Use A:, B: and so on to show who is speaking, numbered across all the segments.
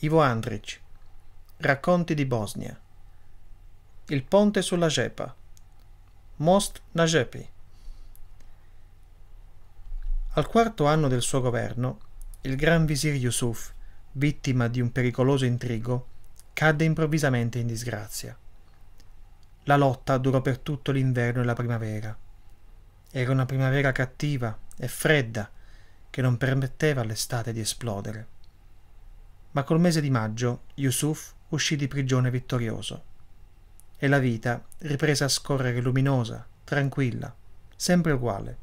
A: Ivo Andrić. Racconti di Bosnia. Il ponte sulla Gepa. Most na Gepi. Al quarto anno del suo governo, il gran visir Yusuf, vittima di un pericoloso intrigo, cadde improvvisamente in disgrazia. La lotta durò per tutto l'inverno e la primavera. Era una primavera cattiva e fredda che non permetteva all'estate di esplodere ma col mese di maggio Yusuf uscì di prigione vittorioso. E la vita riprese a scorrere luminosa, tranquilla, sempre uguale.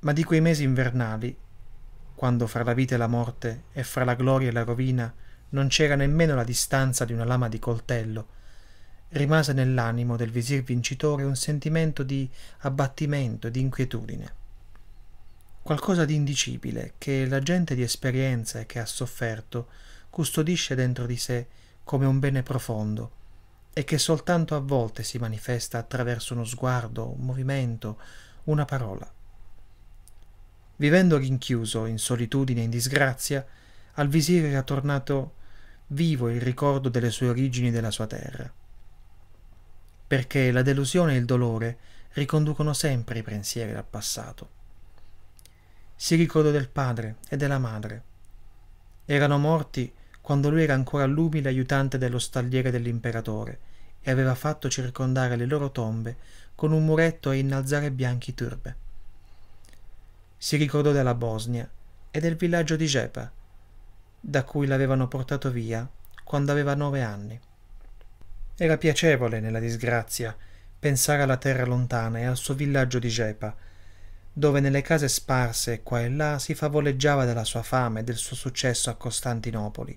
A: Ma di quei mesi invernali, quando fra la vita e la morte e fra la gloria e la rovina non c'era nemmeno la distanza di una lama di coltello, rimase nell'animo del visir vincitore un sentimento di abbattimento e di inquietudine qualcosa di indicibile che la gente di esperienze che ha sofferto custodisce dentro di sé come un bene profondo e che soltanto a volte si manifesta attraverso uno sguardo, un movimento, una parola. Vivendo rinchiuso, in solitudine e in disgrazia, al visire era tornato vivo il ricordo delle sue origini e della sua terra. Perché la delusione e il dolore riconducono sempre i pensieri al passato si ricordò del padre e della madre. Erano morti quando lui era ancora l'umile aiutante dello stalliere dell'imperatore e aveva fatto circondare le loro tombe con un muretto e innalzare bianchi turbe. Si ricordò della Bosnia e del villaggio di Gepa, da cui l'avevano portato via quando aveva nove anni. Era piacevole nella disgrazia pensare alla terra lontana e al suo villaggio di Gepa, dove nelle case sparse qua e là si favoleggiava della sua fame e del suo successo a Costantinopoli,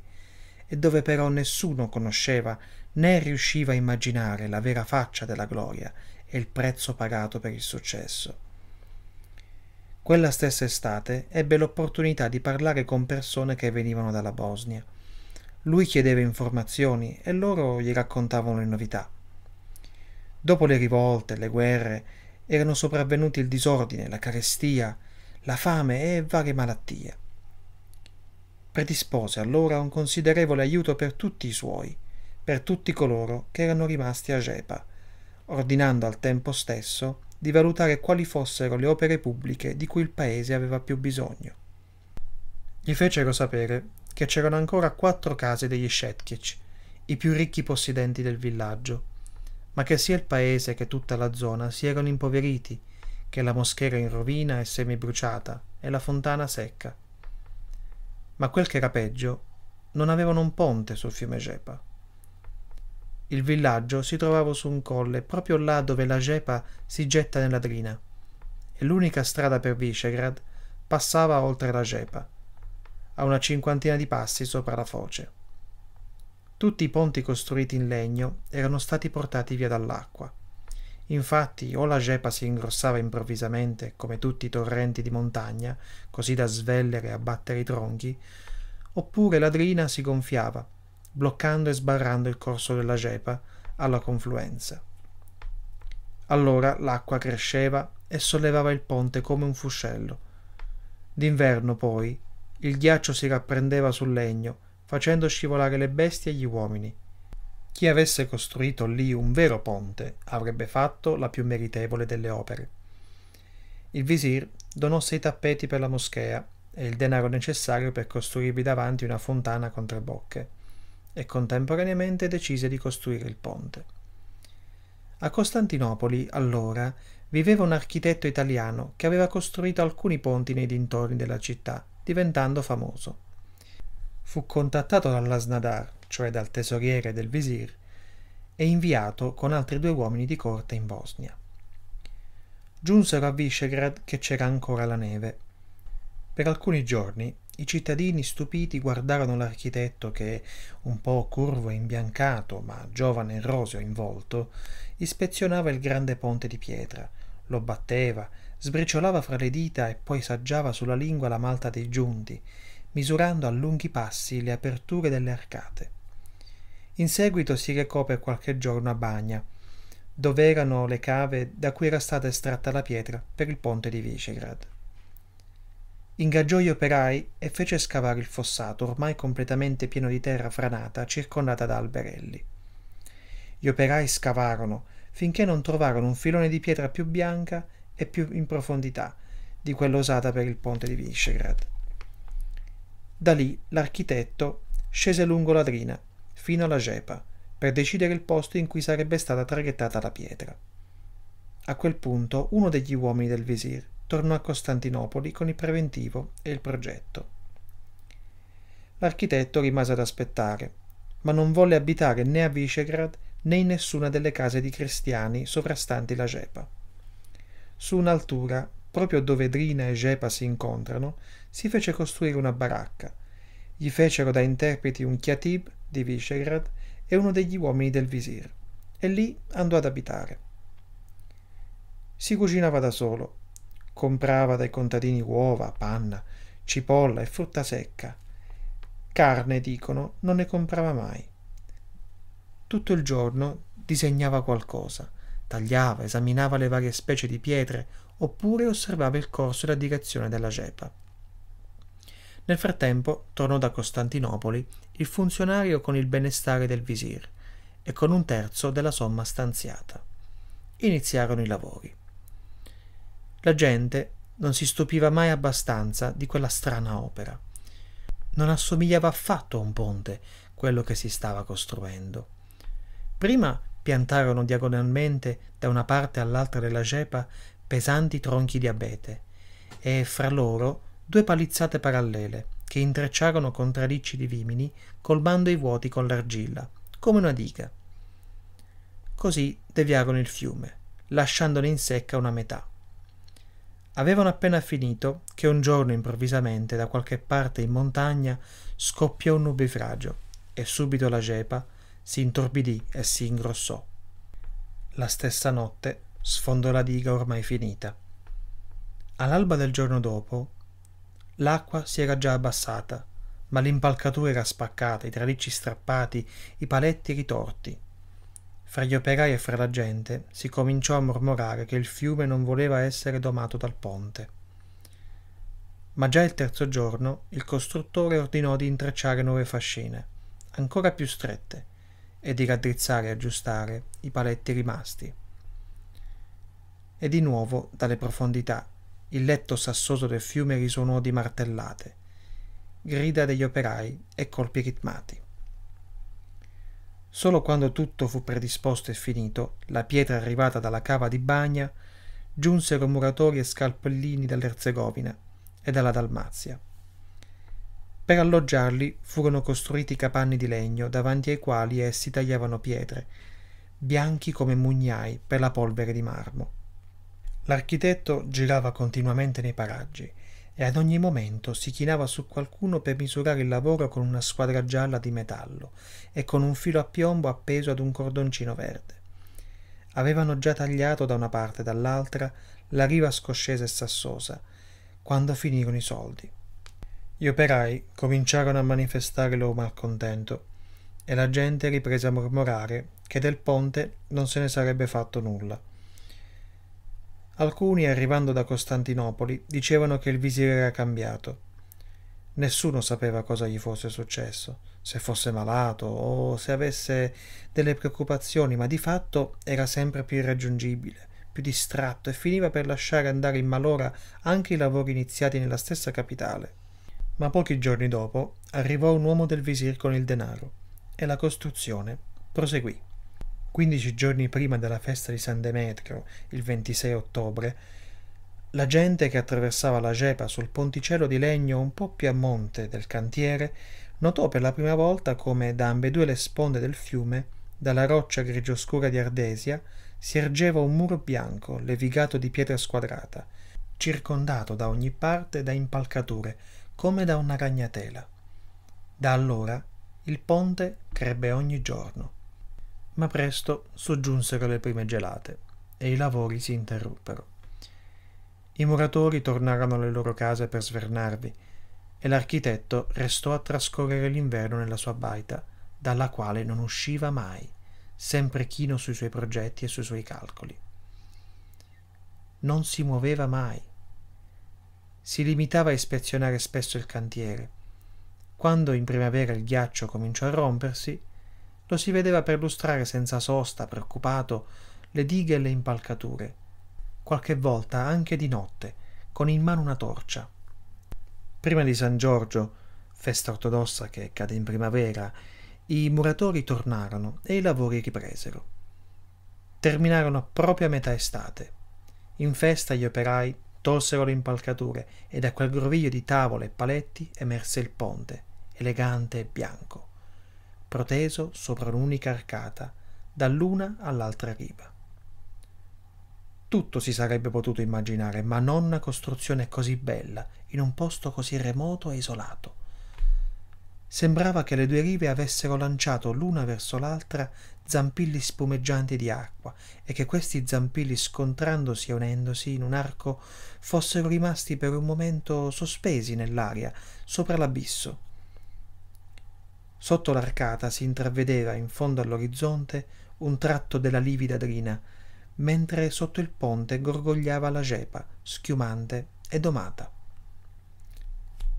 A: e dove però nessuno conosceva né riusciva a immaginare la vera faccia della gloria e il prezzo pagato per il successo. Quella stessa estate ebbe l'opportunità di parlare con persone che venivano dalla Bosnia. Lui chiedeva informazioni e loro gli raccontavano le novità. Dopo le rivolte, le guerre erano sopravvenuti il disordine, la carestia, la fame e varie malattie. Predispose allora un considerevole aiuto per tutti i suoi, per tutti coloro che erano rimasti a Gepa, ordinando al tempo stesso di valutare quali fossero le opere pubbliche di cui il paese aveva più bisogno. Gli fecero sapere che c'erano ancora quattro case degli Shetkic, i più ricchi possidenti del villaggio, ma che sia il paese che tutta la zona si erano impoveriti, che la moschera in rovina e semibruciata e la fontana secca. Ma quel che era peggio, non avevano un ponte sul fiume Gepa. Il villaggio si trovava su un colle proprio là dove la Gepa si getta nella Drina e l'unica strada per Visegrad passava oltre la Gepa, a una cinquantina di passi sopra la foce. Tutti i ponti costruiti in legno erano stati portati via dall'acqua. Infatti, o la gepa si ingrossava improvvisamente, come tutti i torrenti di montagna, così da svellere e abbattere i tronchi, oppure la drina si gonfiava, bloccando e sbarrando il corso della gepa alla confluenza. Allora l'acqua cresceva e sollevava il ponte come un fuscello. D'inverno, poi, il ghiaccio si rapprendeva sul legno facendo scivolare le bestie e gli uomini. Chi avesse costruito lì un vero ponte avrebbe fatto la più meritevole delle opere. Il visir donò sei tappeti per la moschea e il denaro necessario per costruirvi davanti una fontana con tre bocche e contemporaneamente decise di costruire il ponte. A Costantinopoli, allora, viveva un architetto italiano che aveva costruito alcuni ponti nei dintorni della città, diventando famoso fu contattato dall'Asnadar, cioè dal tesoriere del visir, e inviato con altri due uomini di corte in Bosnia. Giunsero a Visegrad che c'era ancora la neve. Per alcuni giorni i cittadini stupiti guardarono l'architetto che, un po' curvo e imbiancato, ma giovane e roseo in volto, ispezionava il grande ponte di pietra, lo batteva, sbriciolava fra le dita e poi saggiava sulla lingua la malta dei giunti, misurando a lunghi passi le aperture delle arcate. In seguito si recò per qualche giorno a Bagna, dove erano le cave da cui era stata estratta la pietra per il ponte di Visegrad. Ingaggiò gli operai e fece scavare il fossato ormai completamente pieno di terra franata circondata da alberelli. Gli operai scavarono finché non trovarono un filone di pietra più bianca e più in profondità di quella usata per il ponte di Visegrad. Da lì l'architetto scese lungo la drina, fino alla gepa, per decidere il posto in cui sarebbe stata traghettata la pietra. A quel punto uno degli uomini del visir tornò a Costantinopoli con il preventivo e il progetto. L'architetto rimase ad aspettare, ma non volle abitare né a Visegrad né in nessuna delle case di cristiani sovrastanti la Gepa. Su un'altura proprio dove Drina e Jepa si incontrano, si fece costruire una baracca. Gli fecero da interpreti un Chiatib di Visegrad e uno degli uomini del visir, e lì andò ad abitare. Si cucinava da solo, comprava dai contadini uova, panna, cipolla e frutta secca. Carne, dicono, non ne comprava mai. Tutto il giorno disegnava qualcosa, tagliava, esaminava le varie specie di pietre, oppure osservava il corso e la direzione della gepa. Nel frattempo tornò da Costantinopoli il funzionario con il benestare del visir e con un terzo della somma stanziata. Iniziarono i lavori. La gente non si stupiva mai abbastanza di quella strana opera. Non assomigliava affatto a un ponte quello che si stava costruendo. Prima piantarono diagonalmente da una parte all'altra della cepa pesanti tronchi di abete e fra loro due palizzate parallele che intrecciarono con contraricci di vimini colmando i vuoti con l'argilla, come una diga. Così deviarono il fiume, lasciandone in secca una metà. Avevano appena finito che un giorno improvvisamente da qualche parte in montagna scoppiò un nubifragio e subito la gepa si intorbidì e si ingrossò. La stessa notte sfondò la diga ormai finita. All'alba del giorno dopo, l'acqua si era già abbassata, ma l'impalcatura era spaccata, i tralicci strappati, i paletti ritorti. Fra gli operai e fra la gente si cominciò a mormorare che il fiume non voleva essere domato dal ponte. Ma già il terzo giorno il costruttore ordinò di intrecciare nuove fascine, ancora più strette, e di raddrizzare e aggiustare i paletti rimasti e di nuovo, dalle profondità, il letto sassoso del fiume risuonò di martellate, grida degli operai e colpi ritmati. Solo quando tutto fu predisposto e finito, la pietra arrivata dalla cava di Bagna, giunsero muratori e scalpellini dall'Erzegovina e dalla Dalmazia. Per alloggiarli furono costruiti capanni di legno davanti ai quali essi tagliavano pietre, bianchi come mugnai per la polvere di marmo. L'architetto girava continuamente nei paraggi e ad ogni momento si chinava su qualcuno per misurare il lavoro con una squadra gialla di metallo e con un filo a piombo appeso ad un cordoncino verde. Avevano già tagliato da una parte e dall'altra la riva scoscesa e sassosa, quando finirono i soldi. Gli operai cominciarono a manifestare il loro malcontento e la gente riprese a mormorare che del ponte non se ne sarebbe fatto nulla Alcuni, arrivando da Costantinopoli, dicevano che il visir era cambiato. Nessuno sapeva cosa gli fosse successo, se fosse malato o se avesse delle preoccupazioni, ma di fatto era sempre più irraggiungibile, più distratto e finiva per lasciare andare in malora anche i lavori iniziati nella stessa capitale. Ma pochi giorni dopo arrivò un uomo del visir con il denaro e la costruzione proseguì. 15 giorni prima della festa di San Demetrio, il 26 ottobre, la gente che attraversava la cepa sul ponticello di legno un po' più a monte del cantiere notò per la prima volta come da ambedue le sponde del fiume, dalla roccia grigioscura di Ardesia, si ergeva un muro bianco levigato di pietra squadrata, circondato da ogni parte da impalcature, come da una ragnatela. Da allora il ponte crebbe ogni giorno ma presto soggiunsero le prime gelate e i lavori si interruppero. I muratori tornarono alle loro case per svernarvi e l'architetto restò a trascorrere l'inverno nella sua baita, dalla quale non usciva mai, sempre chino sui suoi progetti e sui suoi calcoli. Non si muoveva mai. Si limitava a ispezionare spesso il cantiere. Quando in primavera il ghiaccio cominciò a rompersi, lo si vedeva perlustrare senza sosta, preoccupato, le dighe e le impalcature, qualche volta anche di notte, con in mano una torcia. Prima di San Giorgio, festa ortodossa che cade in primavera, i muratori tornarono e i lavori ripresero. Terminarono proprio a metà estate. In festa gli operai tolsero le impalcature e da quel groviglio di tavole e paletti emerse il ponte, elegante e bianco proteso sopra un'unica arcata, dall'una all'altra riva. Tutto si sarebbe potuto immaginare, ma non una costruzione così bella, in un posto così remoto e isolato. Sembrava che le due rive avessero lanciato l'una verso l'altra zampilli spumeggianti di acqua e che questi zampilli scontrandosi e unendosi in un arco fossero rimasti per un momento sospesi nell'aria, sopra l'abisso. Sotto l'arcata si intravedeva in fondo all'orizzonte un tratto della livida drina, mentre sotto il ponte gorgogliava la cepa, schiumante e domata.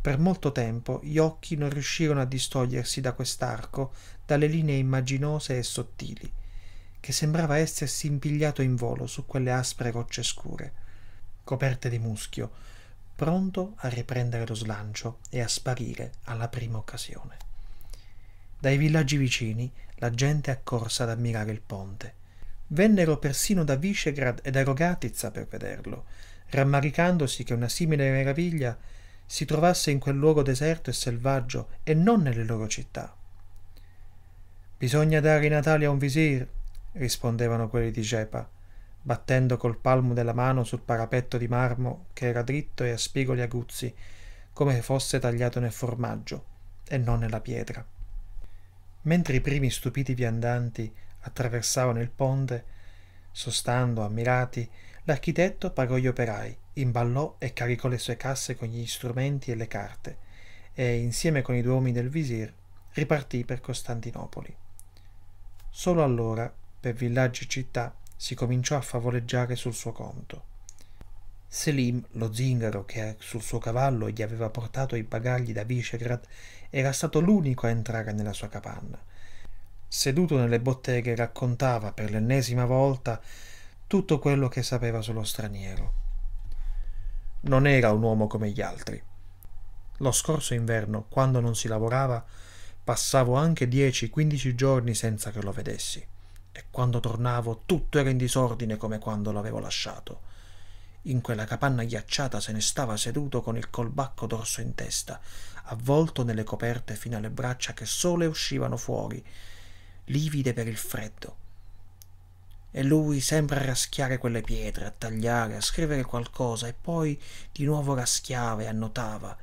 A: Per molto tempo gli occhi non riuscirono a distogliersi da quest'arco, dalle linee immaginose e sottili, che sembrava essersi impigliato in volo su quelle aspre rocce scure, coperte di muschio, pronto a riprendere lo slancio e a sparire alla prima occasione. Dai villaggi vicini la gente accorse ad ammirare il ponte. Vennero persino da Visegrad e da Rogatizza per vederlo, rammaricandosi che una simile meraviglia si trovasse in quel luogo deserto e selvaggio e non nelle loro città. Bisogna dare i Natali a un visir, rispondevano quelli di Gepa, battendo col palmo della mano sul parapetto di marmo che era dritto e a spigoli aguzzi, come fosse tagliato nel formaggio e non nella pietra mentre i primi stupiti viandanti attraversavano il ponte, sostando ammirati, l'architetto pagò gli operai, imballò e caricò le sue casse con gli strumenti e le carte, e insieme con i due uomini del visir ripartì per Costantinopoli. Solo allora, per villaggi e città, si cominciò a favoleggiare sul suo conto. Selim, lo zingaro che sul suo cavallo gli aveva portato i bagagli da Visegrad, era stato l'unico a entrare nella sua capanna. Seduto nelle botteghe raccontava per l'ennesima volta tutto quello che sapeva sullo straniero. Non era un uomo come gli altri. Lo scorso inverno, quando non si lavorava, passavo anche 10-15 giorni senza che lo vedessi e quando tornavo tutto era in disordine come quando l'avevo lasciato. In quella capanna ghiacciata se ne stava seduto con il colbacco d'orso in testa, avvolto nelle coperte fino alle braccia che sole uscivano fuori, livide per il freddo. E lui sempre a raschiare quelle pietre, a tagliare, a scrivere qualcosa, e poi di nuovo raschiava e annotava.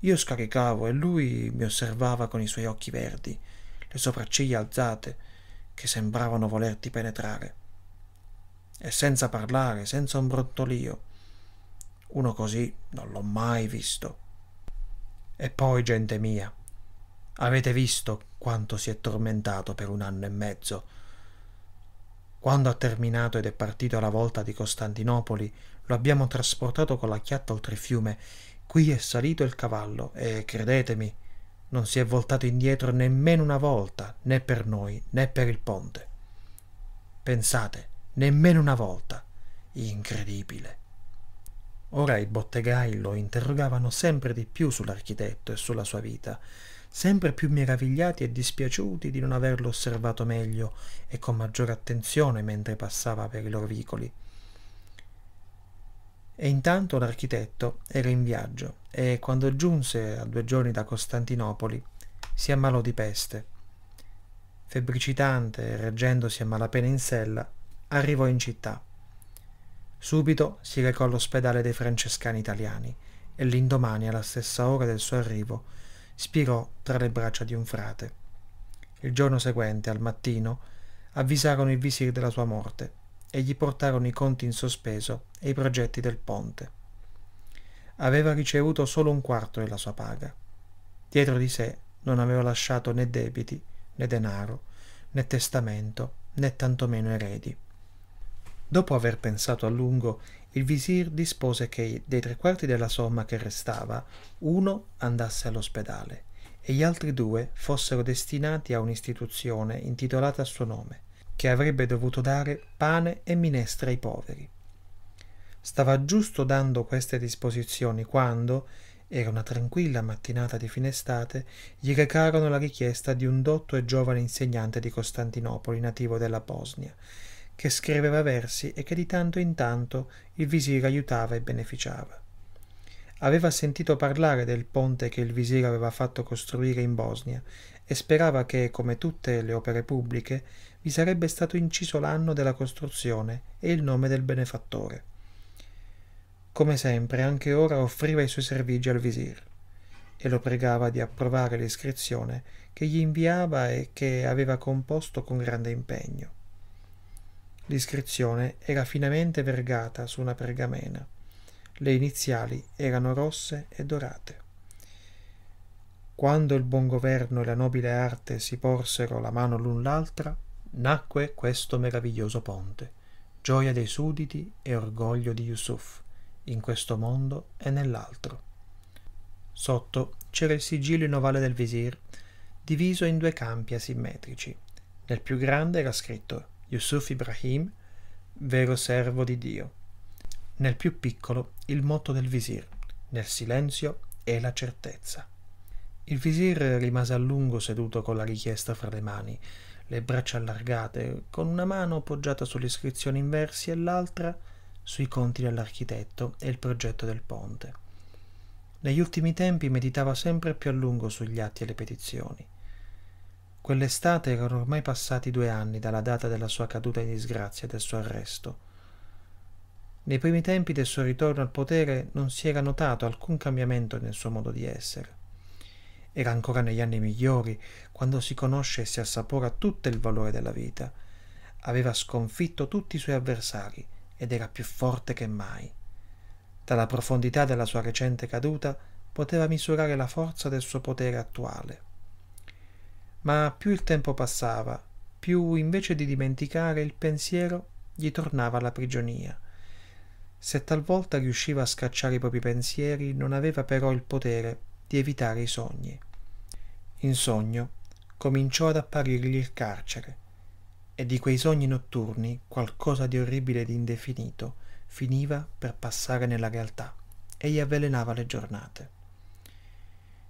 A: Io scaricavo e lui mi osservava con i suoi occhi verdi, le sopracciglia alzate, che sembravano volerti penetrare e senza parlare, senza un brottolio. Uno così non l'ho mai visto. E poi, gente mia, avete visto quanto si è tormentato per un anno e mezzo. Quando ha terminato ed è partito alla volta di Costantinopoli, lo abbiamo trasportato con la chiatta oltre il fiume. Qui è salito il cavallo e, credetemi, non si è voltato indietro nemmeno una volta, né per noi, né per il ponte. Pensate, nemmeno una volta. Incredibile. Ora i bottegai lo interrogavano sempre di più sull'architetto e sulla sua vita, sempre più meravigliati e dispiaciuti di non averlo osservato meglio e con maggiore attenzione mentre passava per i loro vicoli. E intanto l'architetto era in viaggio e quando giunse a due giorni da Costantinopoli si ammalò di peste. Febbricitante, reggendosi a malapena in sella, arrivò in città. Subito si recò all'ospedale dei francescani italiani e l'indomani alla stessa ora del suo arrivo spirò tra le braccia di un frate. Il giorno seguente, al mattino, avvisarono il visir della sua morte e gli portarono i conti in sospeso e i progetti del ponte. Aveva ricevuto solo un quarto della sua paga. Dietro di sé non aveva lasciato né debiti, né denaro, né testamento, né tantomeno eredi. Dopo aver pensato a lungo, il visir dispose che dei tre quarti della somma che restava, uno andasse all'ospedale e gli altri due fossero destinati a un'istituzione intitolata a suo nome, che avrebbe dovuto dare pane e minestra ai poveri. Stava giusto dando queste disposizioni quando, era una tranquilla mattinata di fine estate, gli recarono la richiesta di un dotto e giovane insegnante di Costantinopoli, nativo della Bosnia, che scriveva versi e che di tanto in tanto il visire aiutava e beneficiava. Aveva sentito parlare del ponte che il visire aveva fatto costruire in Bosnia e sperava che, come tutte le opere pubbliche, vi sarebbe stato inciso l'anno della costruzione e il nome del benefattore. Come sempre, anche ora offriva i suoi servigi al visir e lo pregava di approvare l'iscrizione che gli inviava e che aveva composto con grande impegno. L'iscrizione era finemente vergata su una pergamena. Le iniziali erano rosse e dorate. Quando il buon governo e la nobile arte si porsero la mano l'un l'altra, nacque questo meraviglioso ponte, gioia dei sudditi e orgoglio di Yusuf, in questo mondo e nell'altro. Sotto c'era il sigillo in ovale del visir, diviso in due campi asimmetrici. Nel più grande era scritto Yusuf Ibrahim, vero servo di Dio. Nel più piccolo il motto del visir, nel silenzio e la certezza. Il visir rimase a lungo seduto con la richiesta fra le mani, le braccia allargate, con una mano poggiata sull'iscrizione in versi e l'altra sui conti dell'architetto e il progetto del ponte. Negli ultimi tempi meditava sempre più a lungo sugli atti e le petizioni quell'estate erano ormai passati due anni dalla data della sua caduta in disgrazia e del suo arresto. Nei primi tempi del suo ritorno al potere non si era notato alcun cambiamento nel suo modo di essere. Era ancora negli anni migliori, quando si conosce e si assapora tutto il valore della vita. Aveva sconfitto tutti i suoi avversari ed era più forte che mai. Dalla profondità della sua recente caduta poteva misurare la forza del suo potere attuale ma più il tempo passava, più invece di dimenticare il pensiero gli tornava la prigionia. Se talvolta riusciva a scacciare i propri pensieri, non aveva però il potere di evitare i sogni. In sogno cominciò ad apparirgli il carcere, e di quei sogni notturni qualcosa di orribile ed indefinito finiva per passare nella realtà e gli avvelenava le giornate.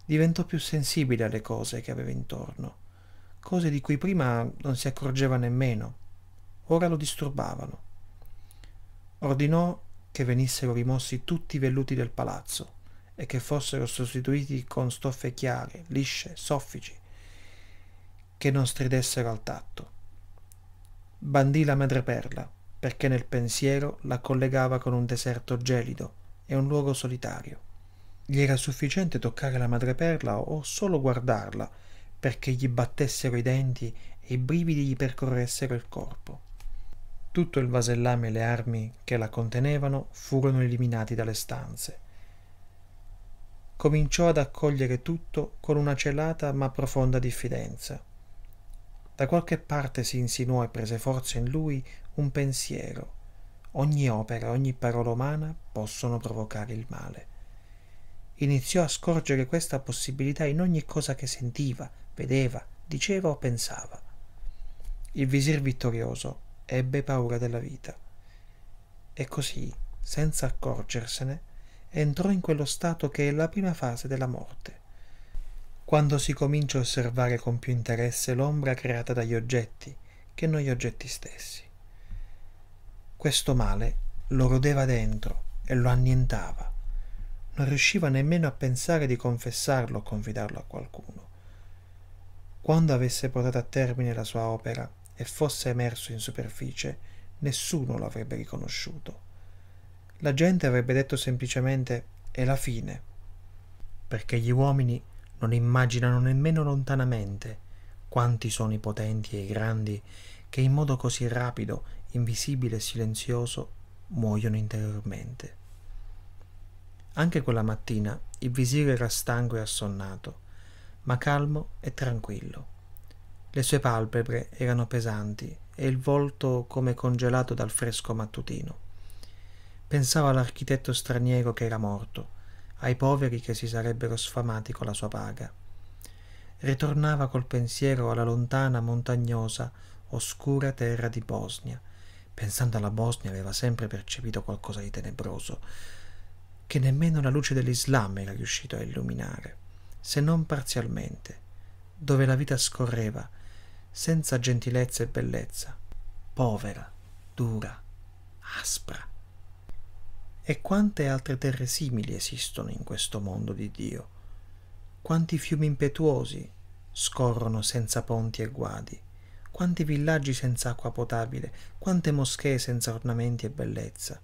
A: Diventò più sensibile alle cose che aveva intorno cose di cui prima non si accorgeva nemmeno. Ora lo disturbavano. Ordinò che venissero rimossi tutti i velluti del palazzo e che fossero sostituiti con stoffe chiare, lisce, soffici, che non stridessero al tatto. Bandì la madreperla, perché nel pensiero la collegava con un deserto gelido e un luogo solitario. Gli era sufficiente toccare la madreperla o solo guardarla, perché gli battessero i denti e i brividi gli percorressero il corpo. Tutto il vasellame e le armi che la contenevano furono eliminati dalle stanze. Cominciò ad accogliere tutto con una celata ma profonda diffidenza. Da qualche parte si insinuò e prese forza in lui un pensiero. Ogni opera, ogni parola umana possono provocare il male. Iniziò a scorgere questa possibilità in ogni cosa che sentiva, vedeva, diceva o pensava. Il visir vittorioso ebbe paura della vita. E così, senza accorgersene, entrò in quello stato che è la prima fase della morte. Quando si comincia a osservare con più interesse l'ombra creata dagli oggetti che noi oggetti stessi. Questo male lo rodeva dentro e lo annientava. Non riusciva nemmeno a pensare di confessarlo o confidarlo a qualcuno. Quando avesse portato a termine la sua opera e fosse emerso in superficie, nessuno lo avrebbe riconosciuto. La gente avrebbe detto semplicemente è la fine, perché gli uomini non immaginano nemmeno lontanamente quanti sono i potenti e i grandi che in modo così rapido, invisibile e silenzioso muoiono interiormente. Anche quella mattina il visire era stanco e assonnato ma calmo e tranquillo. Le sue palpebre erano pesanti e il volto come congelato dal fresco mattutino. Pensava all'architetto straniero che era morto, ai poveri che si sarebbero sfamati con la sua paga. Ritornava col pensiero alla lontana, montagnosa, oscura terra di Bosnia. Pensando alla Bosnia aveva sempre percepito qualcosa di tenebroso, che nemmeno la luce dell'Islam era riuscito a illuminare se non parzialmente, dove la vita scorreva, senza gentilezza e bellezza, povera, dura, aspra. E quante altre terre simili esistono in questo mondo di Dio? Quanti fiumi impetuosi scorrono senza ponti e guadi? Quanti villaggi senza acqua potabile? Quante moschee senza ornamenti e bellezza?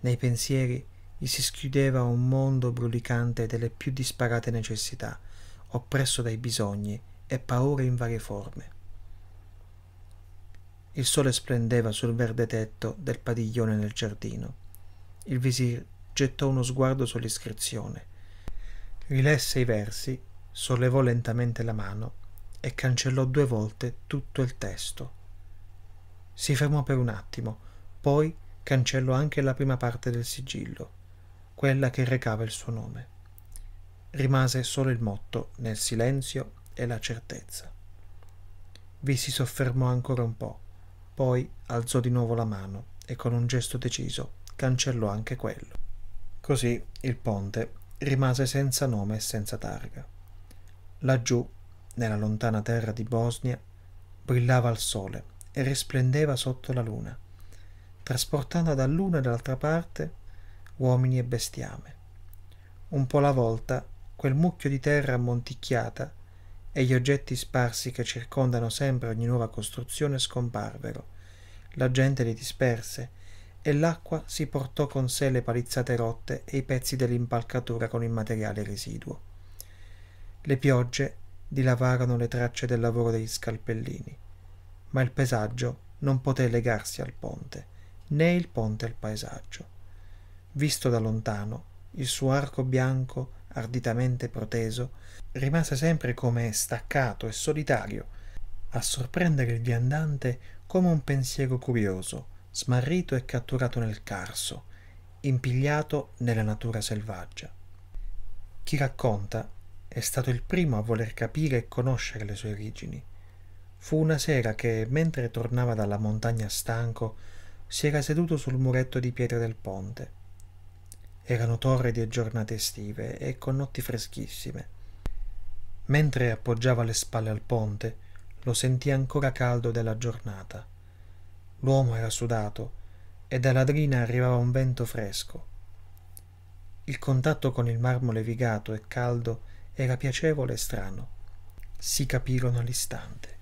A: Nei pensieri gli si schiudeva un mondo brulicante delle più disparate necessità, oppresso dai bisogni e paure in varie forme. Il sole splendeva sul verde tetto del padiglione nel giardino. Il visir gettò uno sguardo sull'iscrizione, rilesse i versi, sollevò lentamente la mano e cancellò due volte tutto il testo. Si fermò per un attimo, poi cancellò anche la prima parte del sigillo quella che recava il suo nome. Rimase solo il motto nel silenzio e la certezza. Vi si soffermò ancora un po', poi alzò di nuovo la mano e con un gesto deciso cancellò anche quello. Così il ponte rimase senza nome e senza targa. Laggiù, nella lontana terra di Bosnia, brillava il sole e risplendeva sotto la luna, trasportando dall'una e dall'altra parte uomini e bestiame. Un po' alla volta quel mucchio di terra ammonticchiata e gli oggetti sparsi che circondano sempre ogni nuova costruzione scomparvero, la gente li disperse e l'acqua si portò con sé le palizzate rotte e i pezzi dell'impalcatura con il materiale residuo. Le piogge dilavarono le tracce del lavoro degli scalpellini, ma il paesaggio non poté legarsi al ponte, né il ponte al paesaggio visto da lontano, il suo arco bianco arditamente proteso rimase sempre come staccato e solitario, a sorprendere il viandante come un pensiero curioso, smarrito e catturato nel carso, impigliato nella natura selvaggia. Chi racconta è stato il primo a voler capire e conoscere le sue origini. Fu una sera che, mentre tornava dalla montagna stanco, si era seduto sul muretto di pietra del ponte erano torridi e giornate estive e con notti freschissime. Mentre appoggiava le spalle al ponte, lo sentì ancora caldo della giornata. L'uomo era sudato e dalla drina arrivava un vento fresco. Il contatto con il marmo levigato e caldo era piacevole e strano. Si capirono all'istante.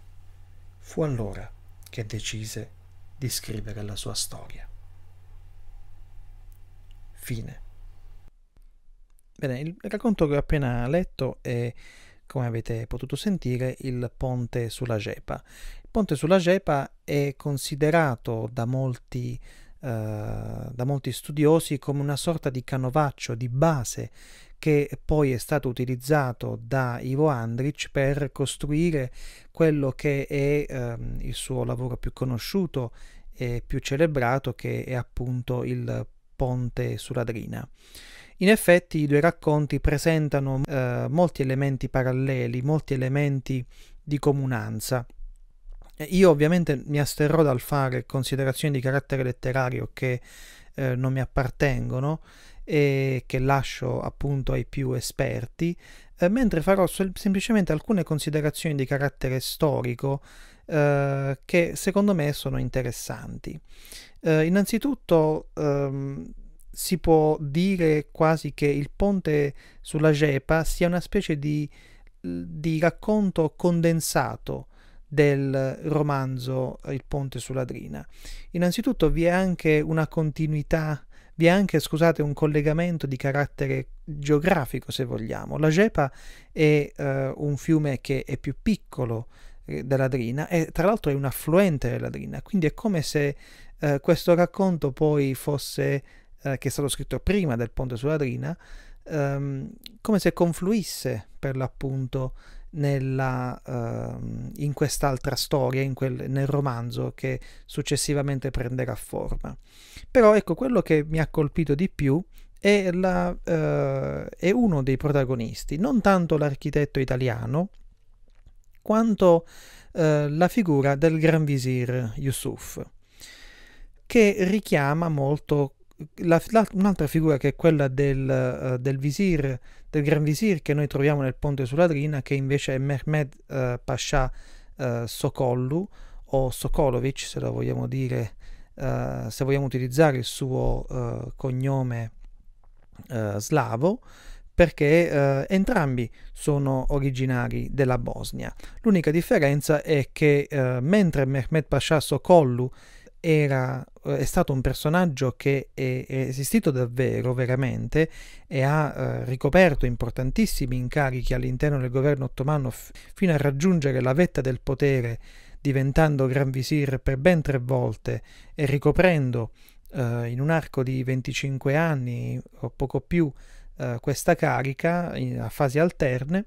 A: Fu allora che decise di scrivere la sua storia. Fine. Bene, il racconto che ho appena letto è, come avete potuto sentire, il ponte sulla Gepa. Il ponte sulla Gepa è considerato da molti, eh, da molti studiosi come una sorta di canovaccio, di base, che poi è stato utilizzato da Ivo Andrich per costruire quello che è eh, il suo lavoro più conosciuto e più celebrato, che è appunto il ponte sulla Drina. In effetti i due racconti presentano eh, molti elementi paralleli, molti elementi di comunanza. Io ovviamente mi asterrò dal fare considerazioni di carattere letterario che eh, non mi appartengono e che lascio appunto ai più esperti, eh, mentre farò sem- semplicemente alcune considerazioni di carattere storico eh, che secondo me sono interessanti. Eh, innanzitutto ehm, si può dire quasi che il ponte sulla Gepa sia una specie di, di racconto condensato del romanzo Il ponte sulla Drina. Innanzitutto vi è anche una continuità, vi è anche, scusate, un collegamento di carattere geografico, se vogliamo. La Gepa è eh, un fiume che è più piccolo eh, della Drina e tra l'altro è un affluente della Drina, quindi è come se eh, questo racconto poi fosse eh, che è stato scritto prima del ponte sulla Drina, ehm, come se confluisse per l'appunto nella, ehm, in quest'altra storia, in quel, nel romanzo che successivamente prenderà forma. Però ecco, quello che mi ha colpito di più è, la, eh, è uno dei protagonisti, non tanto l'architetto italiano, quanto eh, la figura del Gran Visir Yusuf, che richiama molto la, la, un'altra figura che è quella del, uh, del, visir, del gran visir che noi troviamo nel ponte sulla Drina, che invece è Mehmed uh, Pasha uh, Sokollu o Sokolovic, se la vogliamo dire, se vogliamo utilizzare il suo cognome slavo, perché entrambi sono originari della Bosnia. L'unica differenza è che mentre Mehmed Pasha Sokollu era, eh, è stato un personaggio che è, è esistito davvero, veramente, e ha eh, ricoperto importantissimi incarichi all'interno del governo ottomano f- fino a raggiungere la vetta del potere, diventando Gran Visir per ben tre volte e ricoprendo eh, in un arco di 25 anni o poco più eh, questa carica in, a fasi alterne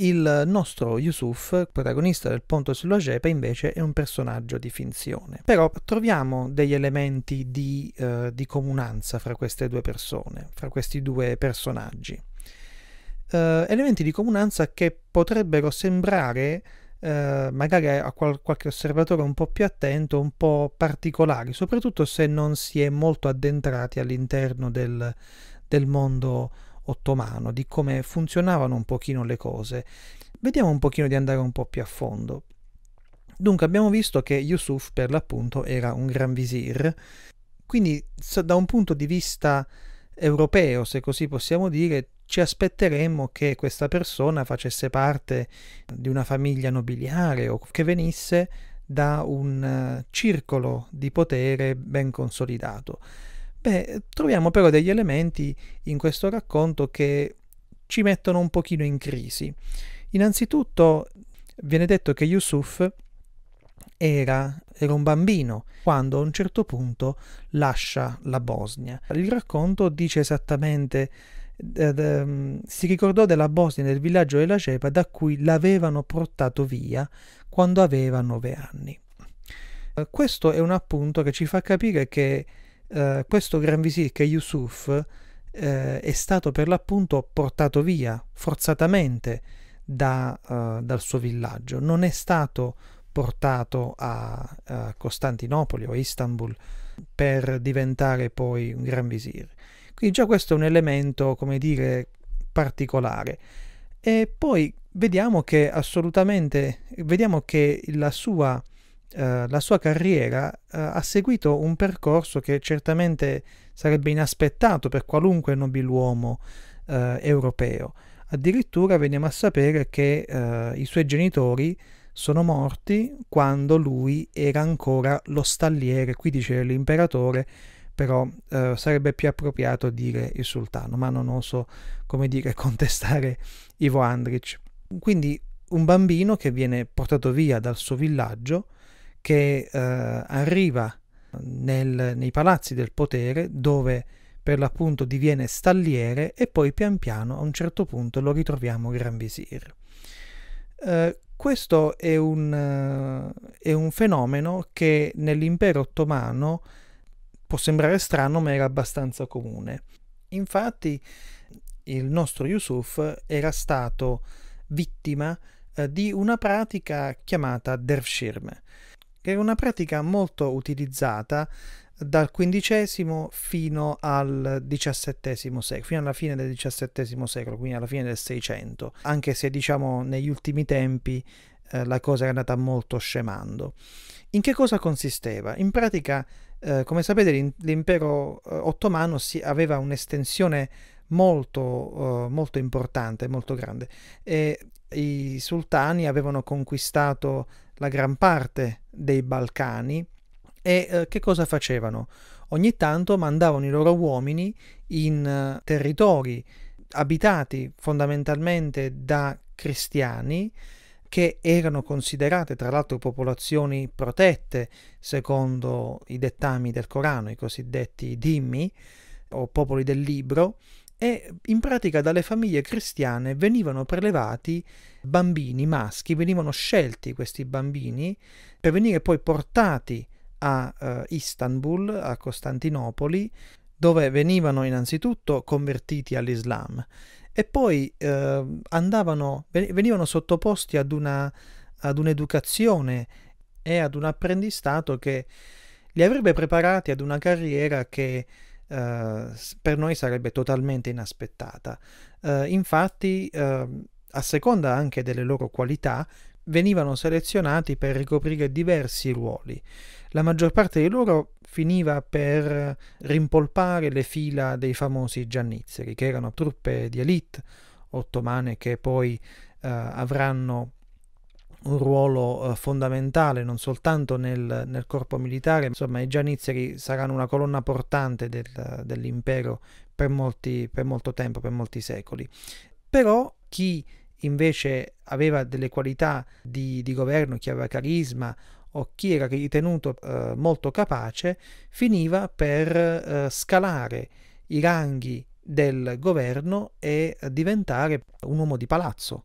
A: il nostro Yusuf, protagonista del Ponto sulla Cepa, invece è un personaggio di finzione. Però troviamo degli elementi di, eh, di comunanza fra queste due persone, fra questi due personaggi. Eh, elementi di comunanza che potrebbero sembrare Uh, magari a qual- qualche osservatore un po' più attento, un po' particolari, soprattutto se non si è molto addentrati all'interno del, del mondo ottomano, di come funzionavano un pochino le cose. Vediamo un pochino di andare un po' più a fondo. Dunque abbiamo visto che Yusuf per l'appunto era un gran visir, quindi da un punto di vista europeo, se così possiamo dire, ci aspetteremmo che questa persona facesse parte di una famiglia nobiliare o che venisse da un eh, circolo di potere ben consolidato. Beh, troviamo però degli elementi in questo racconto che ci mettono un pochino in crisi. Innanzitutto viene detto che Yusuf era, era, un bambino quando a un certo punto lascia la Bosnia. Il racconto dice esattamente eh, ehm, si ricordò della Bosnia nel villaggio della Cepa da cui l'avevano portato via quando aveva nove anni. Eh, questo è un appunto che ci fa capire che eh, questo Gran Visir che Yusuf eh, è stato per l'appunto portato via forzatamente da, eh, dal suo villaggio, non è stato portato a, a Costantinopoli o a Istanbul per diventare poi un Gran Visir. Quindi già questo è un elemento, come dire, particolare. E poi vediamo che assolutamente, vediamo che la sua eh, la sua carriera eh, ha seguito un percorso che certamente sarebbe inaspettato per qualunque nobiluomo eh, europeo. Addirittura veniamo a sapere che eh, i suoi genitori sono morti quando lui era ancora lo stalliere, qui dice l'imperatore, però eh, sarebbe più appropriato dire il sultano, ma non oso, come dire, contestare Ivo Andric. Quindi un bambino che viene portato via dal suo villaggio che eh, arriva nel, nei palazzi del potere dove per l'appunto diviene stalliere e poi pian piano a un certo punto lo ritroviamo gran visir. Eh, questo è un, è un fenomeno che nell'impero ottomano può sembrare strano ma era abbastanza comune. Infatti il nostro Yusuf era stato vittima eh, di una pratica chiamata derfshirme che è una pratica molto utilizzata dal XV fino al XVII secolo, fino alla fine del XVII secolo, quindi alla fine del Seicento, anche se diciamo negli ultimi tempi eh, la cosa è andata molto scemando. In che cosa consisteva? In pratica, eh, come sapete, l'impero eh, ottomano si, aveva un'estensione molto, eh, molto importante, molto grande e i sultani avevano conquistato la gran parte dei Balcani e eh, che cosa facevano? Ogni tanto mandavano i loro uomini in eh, territori abitati fondamentalmente da cristiani che erano considerate tra l'altro popolazioni protette secondo i dettami del Corano, i cosiddetti dimmi o popoli del libro, e in pratica dalle famiglie cristiane venivano prelevati bambini maschi, venivano scelti questi bambini per venire poi portati a uh, Istanbul, a Costantinopoli, dove venivano innanzitutto convertiti all'Islam e poi uh, andavano, venivano sottoposti ad, una, ad un'educazione e ad un apprendistato che li avrebbe preparati ad una carriera che eh, per noi sarebbe totalmente inaspettata. Eh, infatti, ehm, a seconda anche delle loro qualità, venivano selezionati per ricoprire diversi ruoli. La maggior parte di loro finiva per rimpolpare le fila dei famosi giannizzeri, che erano truppe di elite ottomane che poi eh, avranno un ruolo eh, fondamentale non soltanto nel, nel, corpo militare, insomma i gianizeri saranno una colonna portante del, dell'impero per, molti, per molto tempo, per molti secoli. Però chi invece aveva delle qualità di, di governo, chi aveva carisma o chi era ritenuto eh, molto capace, finiva per eh, scalare i ranghi del governo e eh, diventare un uomo di palazzo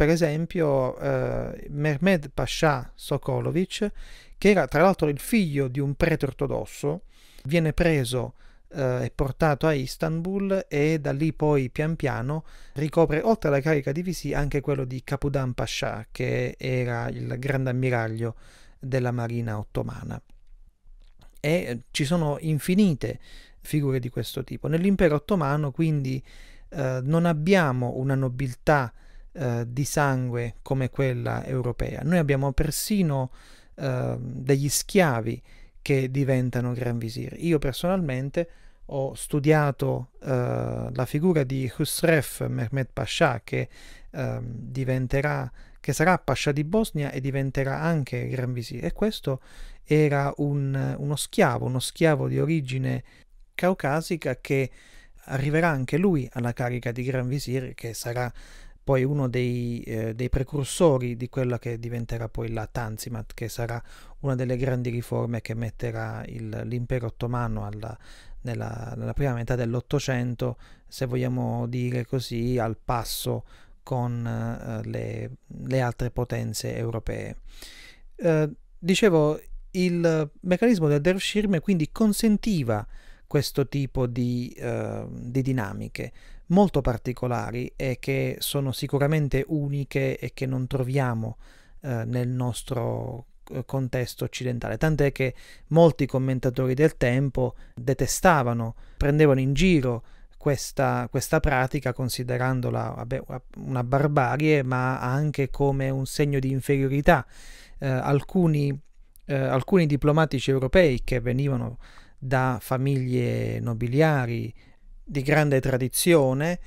A: per esempio eh, Mehmed Pasha Sokolovic, che era tra l'altro il figlio di un prete ortodosso, viene preso eh, è portato a Istanbul e da lì poi pian piano ricopre oltre alla carica di Visi anche quello di Capudan Pasha che era il grande ammiraglio della marina ottomana e ci sono infinite figure di questo tipo nell'impero ottomano quindi eh, non abbiamo una nobiltà eh, di sangue come quella europea. Noi abbiamo persino eh, degli schiavi che diventano gran visiri. Io personalmente ho studiato eh, la figura di Khusrev Mehmed Pasha che ehm, diventerà che sarà Pascià di Bosnia e diventerà anche Gran Visir. E questo era un, uno schiavo, uno schiavo di origine caucasica che arriverà anche lui alla carica di Gran Visir, che sarà poi uno dei, eh, dei, precursori di quella che diventerà poi la Tanzimat, che sarà una delle grandi riforme che metterà il, l'impero ottomano alla, nella, nella prima metà dell'Ottocento, se vogliamo dire così, al passo con eh, le, le, altre potenze europee. Eh, dicevo, il meccanismo del Dershirme quindi consentiva questo tipo di, eh, di dinamiche molto particolari e che sono sicuramente uniche e che non troviamo eh, nel nostro eh, contesto occidentale, tant'è che molti commentatori del tempo detestavano, prendevano in giro questa, questa, pratica considerandola vabbè, una barbarie ma anche come un segno di inferiorità. Eh, alcuni, eh, alcuni, diplomatici europei che venivano da famiglie nobiliari di grande tradizione,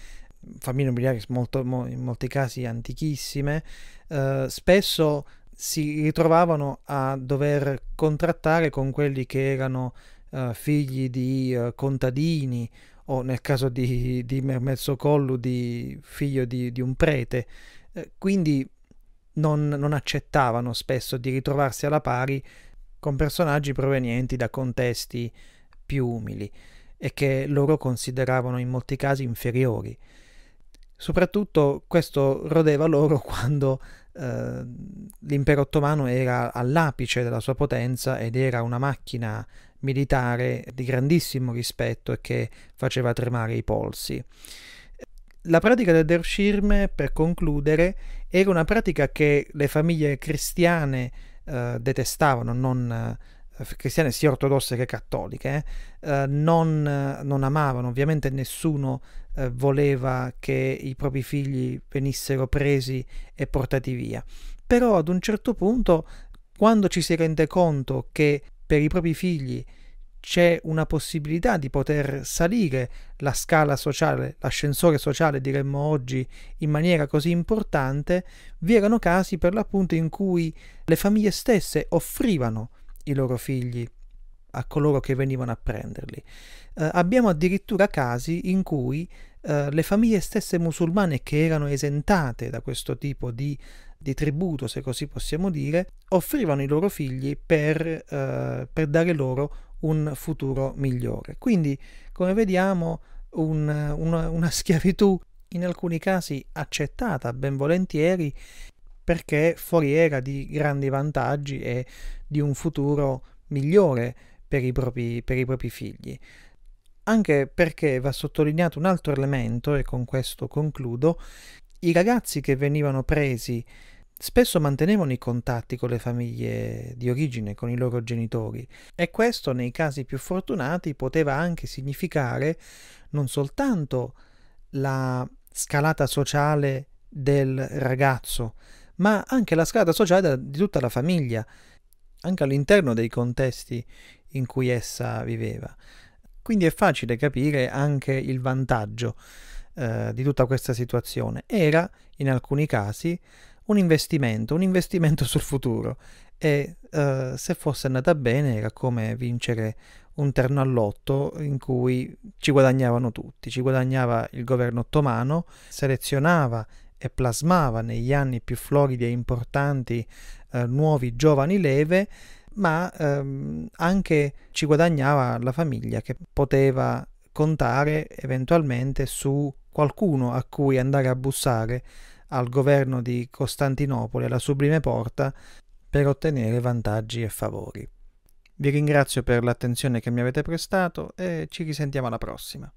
A: famiglie nobiliari molto, in molti casi antichissime, eh, spesso si ritrovavano a dover contrattare con quelli che erano eh, figli di eh, contadini o nel caso di, di Mermezzo Collu di figlio di, di un prete. Eh, quindi non, non accettavano spesso di ritrovarsi alla pari con personaggi provenienti da contesti più umili e che loro consideravano in molti casi inferiori. Soprattutto questo rodeva loro quando eh, l'impero ottomano era all'apice della sua potenza ed era una macchina militare di grandissimo rispetto e che faceva tremare i polsi. La pratica del dershirme, per concludere, era una pratica che le famiglie cristiane eh, detestavano, non cristiane sia ortodosse che cattoliche, eh, non, non, amavano, ovviamente nessuno eh, voleva che i propri figli venissero presi e portati via. Però ad un certo punto, quando ci si rende conto che per i propri figli c'è una possibilità di poter salire la scala sociale, l'ascensore sociale diremmo oggi, in maniera così importante, vi erano casi per l'appunto in cui le famiglie stesse offrivano i loro figli a coloro che venivano a prenderli. Eh, abbiamo addirittura casi in cui eh, le famiglie stesse musulmane che erano esentate da questo tipo di, di tributo, se così possiamo dire, offrivano i loro figli per, eh, per dare loro un futuro migliore. Quindi, come vediamo, un, una, una schiavitù in alcuni casi accettata ben volentieri perché foriera di grandi vantaggi e di un futuro migliore per i propri, per i propri figli. Anche perché va sottolineato un altro elemento, e con questo concludo, i ragazzi che venivano presi spesso mantenevano i contatti con le famiglie di origine, con i loro genitori e questo nei casi più fortunati poteva anche significare non soltanto la scalata sociale del ragazzo, ma anche la scala sociale di tutta la famiglia, anche all'interno dei contesti in cui essa viveva. Quindi è facile capire anche il vantaggio eh, di tutta questa situazione. Era, in alcuni casi, un investimento, un investimento sul futuro e eh, se fosse andata bene era come vincere un terno all'otto in cui ci guadagnavano tutti, ci guadagnava il governo ottomano, selezionava e plasmava negli anni più floridi e importanti eh, nuovi giovani leve, ma ehm, anche ci guadagnava la famiglia che poteva contare eventualmente su qualcuno a cui andare a bussare al governo di Costantinopoli, alla sublime porta, per ottenere vantaggi e favori. Vi ringrazio per l'attenzione che mi avete prestato e ci risentiamo alla prossima.